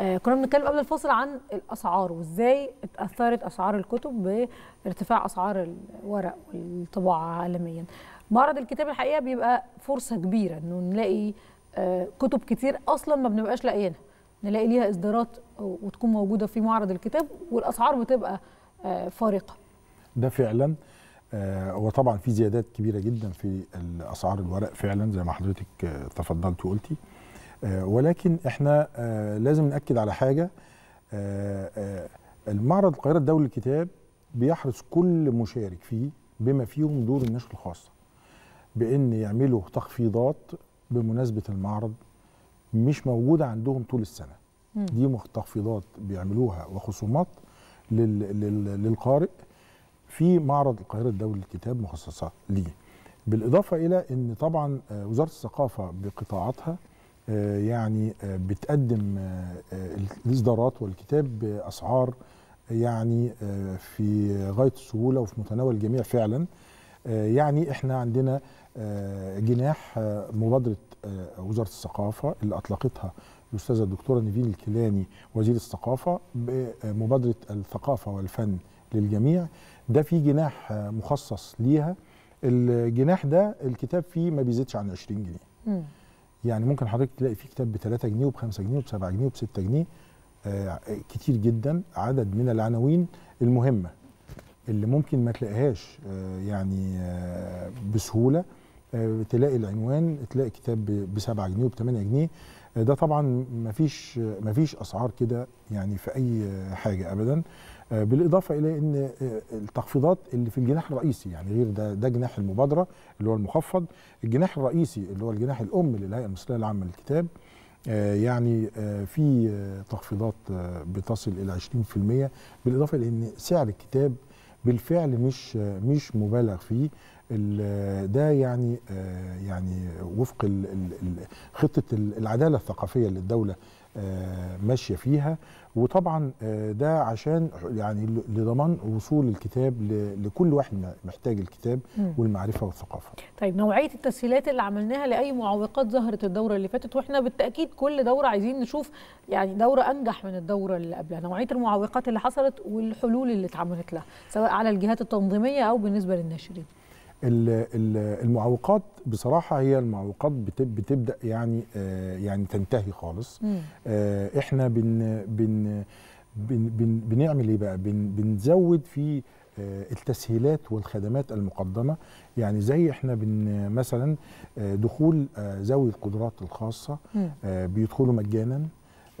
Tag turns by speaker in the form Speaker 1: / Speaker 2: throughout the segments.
Speaker 1: آه، كنا بنتكلم قبل الفاصل عن الاسعار وازاي اتاثرت اسعار الكتب بارتفاع اسعار الورق والطباعه عالميا معرض الكتاب الحقيقه بيبقى فرصه كبيره انه نلاقي آه، كتب كتير اصلا ما بنبقاش لاقيينها نلاقي ليها اصدارات وتكون موجوده في معرض الكتاب والاسعار بتبقى آه، فارقه
Speaker 2: ده فعلا هو طبعا في زيادات كبيره جدا في اسعار الورق فعلا زي ما حضرتك تفضلت وقلتي آه، ولكن احنا آه، لازم ناكد على حاجه آه، المعرض القاهره الدولي للكتاب بيحرص كل مشارك فيه بما فيهم دور النشر الخاصه بان يعملوا تخفيضات بمناسبه المعرض مش موجوده عندهم طول السنه دي تخفيضات بيعملوها وخصومات للقارئ في معرض القاهره الدولي للكتاب مخصصه ليه بالاضافه الى ان طبعا وزاره الثقافه بقطاعاتها آه، يعني آه، بتقدم آه، الاصدارات والكتاب باسعار يعني في غايه السهوله وفي متناول الجميع فعلا يعني احنا عندنا جناح مبادره وزاره الثقافه اللي اطلقتها الاستاذه الدكتوره نيفين الكيلاني وزير الثقافه بمبادره الثقافه والفن للجميع ده في جناح مخصص ليها الجناح ده الكتاب فيه ما بيزيدش عن 20 جنيه يعني ممكن حضرتك تلاقي فيه كتاب ب 3 جنيه وب 5 جنيه وب 7 جنيه وب 6 جنيه آه، كتير جدا عدد من العناوين المهمه اللي ممكن ما تلاقيهاش آه، يعني آه، بسهوله آه، تلاقي العنوان تلاقي كتاب ب 7 جنيه وب 8 جنيه آه، ده طبعا مفيش مفيش اسعار كده يعني في اي حاجه ابدا آه، بالاضافه الى ان التخفيضات اللي في الجناح الرئيسي يعني غير ده ده جناح المبادره اللي هو المخفض الجناح الرئيسي اللي هو الجناح الام للهيئه المصريه العامه للكتاب يعني في تخفيضات بتصل الى 20% بالاضافه لان سعر الكتاب بالفعل مش مش مبالغ فيه ده يعني آه، يعني وفق خطه العداله الثقافيه اللي الدوله آه، ماشيه فيها وطبعا آه، ده عشان يعني لضمان وصول الكتاب لكل واحد محتاج الكتاب والمعرفه والثقافه.
Speaker 1: طيب نوعيه التسهيلات اللي عملناها لاي معوقات ظهرت الدوره اللي فاتت واحنا بالتاكيد كل دوره عايزين نشوف يعني دوره انجح من الدوره اللي قبلها، نوعيه المعوقات اللي حصلت والحلول اللي اتعملت لها سواء على الجهات التنظيميه او بالنسبه للناشرين.
Speaker 2: المعوقات بصراحه هي المعوقات بتبدا يعني آه، يعني تنتهي خالص آه، احنا بن بن بن بنعمل ايه بقى بن بنزود في آه، التسهيلات والخدمات المقدمه يعني زي احنا بن مثلا دخول ذوي القدرات الخاصه بيدخلوا مجانا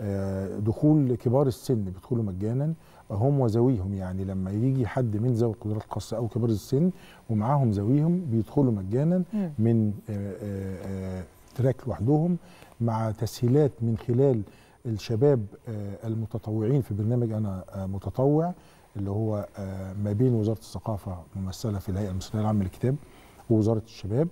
Speaker 2: آه، دخول كبار السن بيدخلوا مجانا هم وذويهم يعني لما يجي حد من ذوي القدرات الخاصه او كبار السن ومعاهم ذويهم بيدخلوا مجانا من آه، آه، تراك لوحدهم مع تسهيلات من خلال الشباب المتطوعين في برنامج انا متطوع اللي هو ما بين وزاره الثقافه ممثله في الهيئه المصريه العامه للكتاب ووزاره الشباب